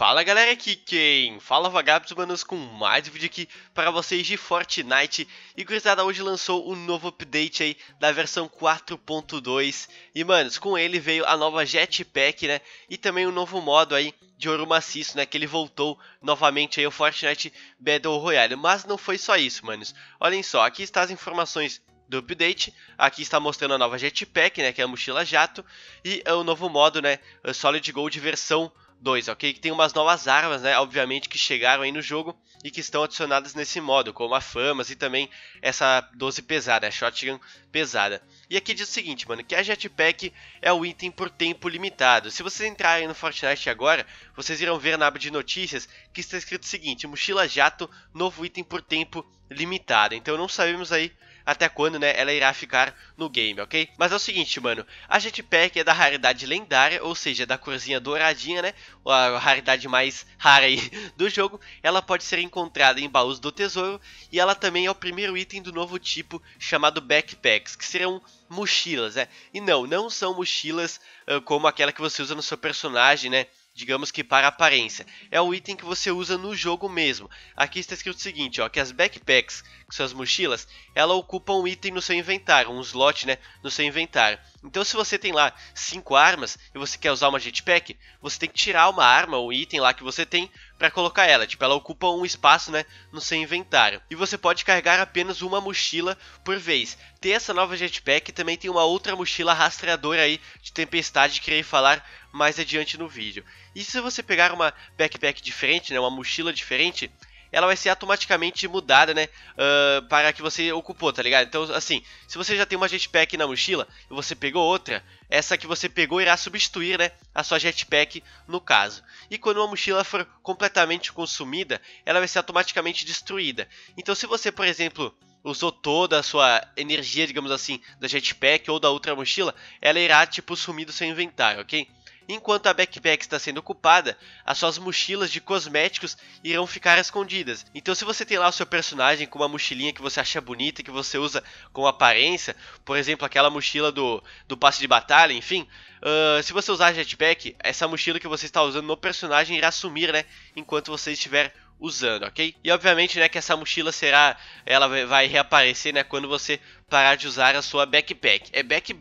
Fala galera, aqui quem fala vagabundos manos com mais um vídeo aqui para vocês de Fortnite E gurizada, hoje lançou o um novo update aí da versão 4.2 E manos, com ele veio a nova Jetpack, né, e também um novo modo aí de ouro maciço, né, que ele voltou novamente aí ao Fortnite Battle Royale Mas não foi só isso, manos, olhem só, aqui está as informações do update. Aqui está mostrando a nova Jetpack, né, que é a mochila jato, e é o novo modo, né, Solid Gold versão 2, ok? Que tem umas novas armas, né? Obviamente que chegaram aí no jogo e que estão adicionadas nesse modo, como a Famas e também essa 12 pesada, a Shotgun pesada. E aqui diz o seguinte, mano, que a Jetpack é o item por tempo limitado. Se vocês entrarem no Fortnite agora, vocês irão ver na aba de notícias que está escrito o seguinte, Mochila Jato, novo item por tempo limitado. Então não sabemos aí até quando, né, ela irá ficar no game, ok? Mas é o seguinte, mano, a Jetpack é da raridade lendária, ou seja, da corzinha douradinha, né, a raridade mais rara aí do jogo, ela pode ser encontrada em baús do tesouro, e ela também é o primeiro item do novo tipo chamado Backpacks, que serão mochilas, né? E não, não são mochilas uh, como aquela que você usa no seu personagem, né? digamos que para aparência. É o item que você usa no jogo mesmo. Aqui está escrito o seguinte, ó, que as backpacks, que são as mochilas, ela ocupa um item no seu inventário, um slot, né, no seu inventário. Então se você tem lá cinco armas e você quer usar uma jetpack, você tem que tirar uma arma ou item lá que você tem para colocar ela. Tipo, ela ocupa um espaço, né, no seu inventário. E você pode carregar apenas uma mochila por vez. Tem essa nova jetpack e também tem uma outra mochila rastreadora aí de tempestade que irei falar mais adiante no vídeo. E se você pegar uma backpack diferente, né, uma mochila diferente, ela vai ser automaticamente mudada, né? Uh, para que você ocupou, tá ligado? Então, assim, se você já tem uma jetpack na mochila e você pegou outra, essa que você pegou irá substituir, né? A sua jetpack no caso. E quando uma mochila for completamente consumida, ela vai ser automaticamente destruída. Então, se você, por exemplo usou toda a sua energia, digamos assim, da jetpack ou da outra mochila, ela irá, tipo, sumir do seu inventário, ok? Enquanto a backpack está sendo ocupada, as suas mochilas de cosméticos irão ficar escondidas. Então, se você tem lá o seu personagem com uma mochilinha que você acha bonita, que você usa com aparência, por exemplo, aquela mochila do, do passe de batalha, enfim, uh, se você usar jetpack, essa mochila que você está usando no personagem irá sumir, né? Enquanto você estiver usando, ok? E obviamente, né, que essa mochila será, ela vai reaparecer, né, quando você parar de usar a sua backpack. É back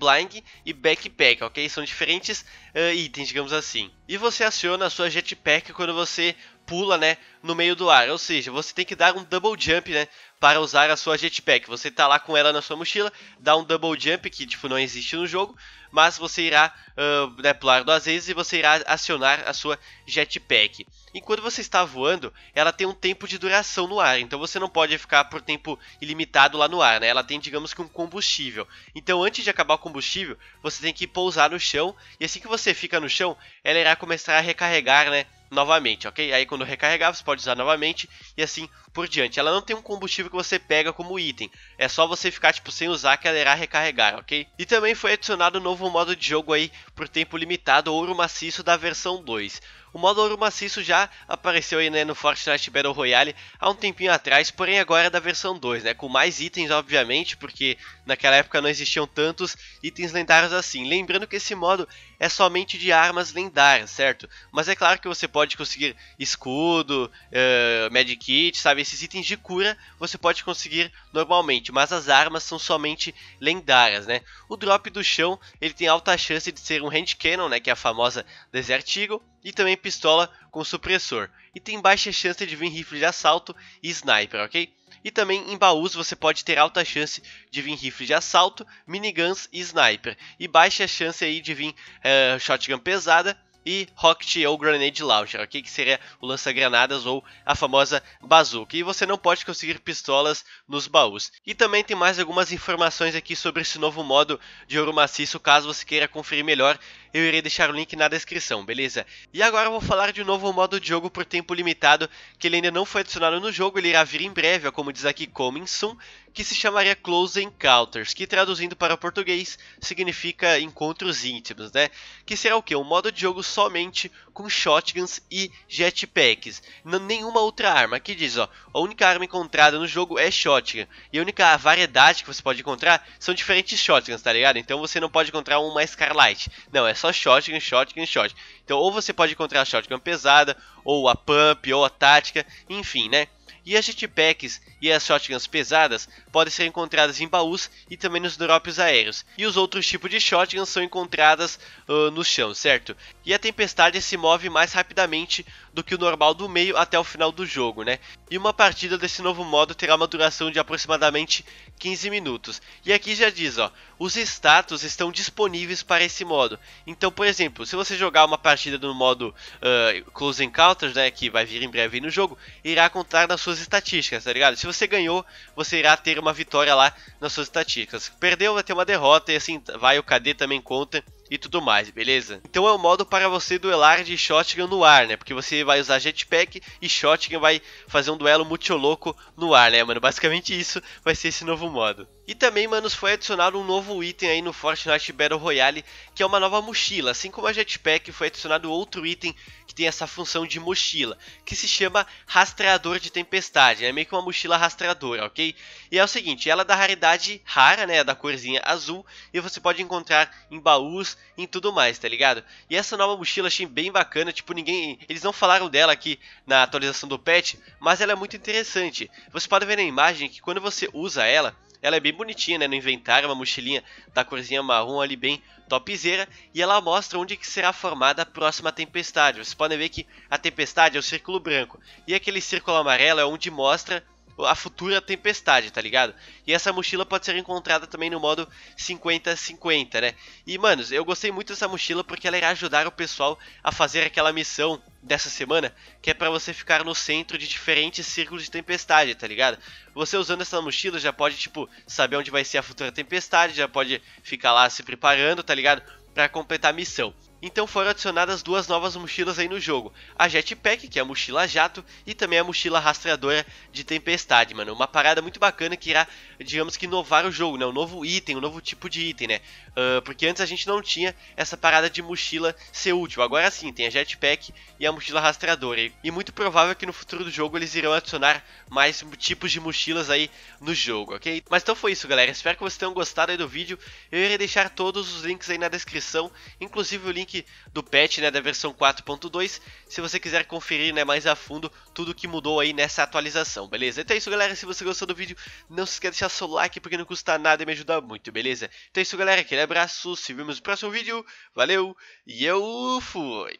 e backpack, ok? São diferentes uh, itens, digamos assim. E você aciona a sua jetpack quando você pula, né, no meio do ar. Ou seja, você tem que dar um double jump, né, para usar a sua jetpack. Você tá lá com ela na sua mochila, dá um double jump, que, tipo, não existe no jogo, mas você irá uh, né, pular duas vezes e você irá acionar a sua jetpack. Enquanto você está voando, ela tem um tempo de duração no ar, então você não pode ficar por tempo ilimitado lá no ar, né? Ela tem, digamos que, um combustível. Então, antes de acabar o combustível, você tem que pousar no chão, e assim que você fica no chão, ela irá começar a recarregar, né? novamente, ok? Aí quando recarregar você pode usar novamente e assim por diante. Ela não tem um combustível que você pega como item, é só você ficar tipo sem usar que ela irá recarregar, ok? E também foi adicionado um novo modo de jogo aí por tempo limitado, Ouro Maciço da versão 2. O modo ouro maciço já apareceu aí né, no Fortnite Battle Royale há um tempinho atrás, porém agora é da versão 2, né, com mais itens obviamente, porque naquela época não existiam tantos itens lendários assim. Lembrando que esse modo é somente de armas lendárias, certo? Mas é claro que você pode conseguir escudo, uh, eh, medkit, sabe, esses itens de cura você pode conseguir normalmente, mas as armas são somente lendárias, né? O drop do chão, ele tem alta chance de ser um hand cannon, né, que é a famosa Desert Eagle, e também pistola com supressor, e tem baixa chance de vir rifle de assalto e sniper, ok? E também em baús você pode ter alta chance de vir rifle de assalto, miniguns e sniper, e baixa chance aí de vir uh, shotgun pesada e rocket ou grenade launcher, ok? Que seria o lança-granadas ou a famosa bazooka E você não pode conseguir pistolas nos baús. E também tem mais algumas informações aqui sobre esse novo modo de ouro maciço, caso você queira conferir melhor eu irei deixar o link na descrição, beleza? E agora eu vou falar de novo o modo de jogo por tempo limitado, que ele ainda não foi adicionado no jogo, ele irá vir em breve, ó, como diz aqui Coming Soon, que se chamaria Close Encounters, que traduzindo para português significa encontros íntimos, né? Que será o que? Um modo de jogo somente com shotguns e jetpacks, não, nenhuma outra arma. Aqui diz, ó, a única arma encontrada no jogo é shotgun, e a única variedade que você pode encontrar são diferentes shotguns, tá ligado? Então você não pode encontrar uma Scarlight, não, é só shotgun, shotgun, shotgun. Então ou você pode encontrar a shotgun é pesada, ou a pump, ou a tática, enfim, né? E as jetpacks e as shotguns pesadas podem ser encontradas em baús e também nos drops aéreos. E os outros tipos de shotguns são encontradas uh, no chão, certo? E a tempestade se move mais rapidamente do que o normal do meio até o final do jogo, né? E uma partida desse novo modo terá uma duração de aproximadamente 15 minutos. E aqui já diz, ó, os status estão disponíveis para esse modo. Então, por exemplo, se você jogar uma partida no modo uh, Close Encounters, né, que vai vir em breve no jogo, irá contar nas suas estatísticas, tá ligado? Se você ganhou, você irá ter uma vitória lá nas suas estatísticas. Perdeu, vai ter uma derrota e assim vai, o KD também conta e tudo mais, beleza? Então é um modo para você duelar de shotgun no ar, né? Porque você vai usar jetpack e shotgun vai fazer um duelo muito louco no ar, né, mano? Basicamente isso vai ser esse novo modo. E também, manos, foi adicionado um novo item aí no Fortnite Battle Royale, que é uma nova mochila. Assim como a Jetpack, foi adicionado outro item que tem essa função de mochila, que se chama Rastreador de Tempestade. É meio que uma mochila rastreadora, ok? E é o seguinte, ela é da raridade rara, né, da corzinha azul, e você pode encontrar em baús, em tudo mais, tá ligado? E essa nova mochila achei bem bacana, tipo, ninguém... Eles não falaram dela aqui na atualização do patch, mas ela é muito interessante. Você pode ver na imagem que quando você usa ela ela é bem bonitinha, né? No inventário, uma mochilinha da corzinha marrom ali bem topzera. E ela mostra onde que será formada a próxima tempestade. Vocês podem ver que a tempestade é o círculo branco. E aquele círculo amarelo é onde mostra a futura tempestade, tá ligado? E essa mochila pode ser encontrada também no modo 50-50, né? E, manos, eu gostei muito dessa mochila porque ela irá ajudar o pessoal a fazer aquela missão dessa semana, que é para você ficar no centro de diferentes círculos de tempestade, tá ligado? Você usando essa mochila já pode, tipo, saber onde vai ser a futura tempestade, já pode ficar lá se preparando, tá ligado? Para completar a missão. Então foram adicionadas duas novas mochilas aí no jogo, a Jetpack, que é a mochila jato, e também a mochila rastreadora de tempestade, mano. Uma parada muito bacana que irá, digamos que inovar o jogo, né? Um novo item, um novo tipo de item, né? Uh, porque antes a gente não tinha essa parada de mochila ser útil, agora sim, tem a Jetpack e a mochila rastreadora. E muito provável que no futuro do jogo eles irão adicionar mais tipos de mochilas aí no jogo, ok? Mas então foi isso, galera. Espero que vocês tenham gostado aí do vídeo. Eu irei deixar todos os links aí na descrição, inclusive o link link do patch né, da versão 4.2, se você quiser conferir né, mais a fundo tudo que mudou aí nessa atualização, beleza? Então é isso, galera. Se você gostou do vídeo, não se esqueça de deixar seu like, porque não custa nada e me ajuda muito, beleza? Então é isso, galera. Aquele abraço, se vemos no próximo vídeo. Valeu e eu fui!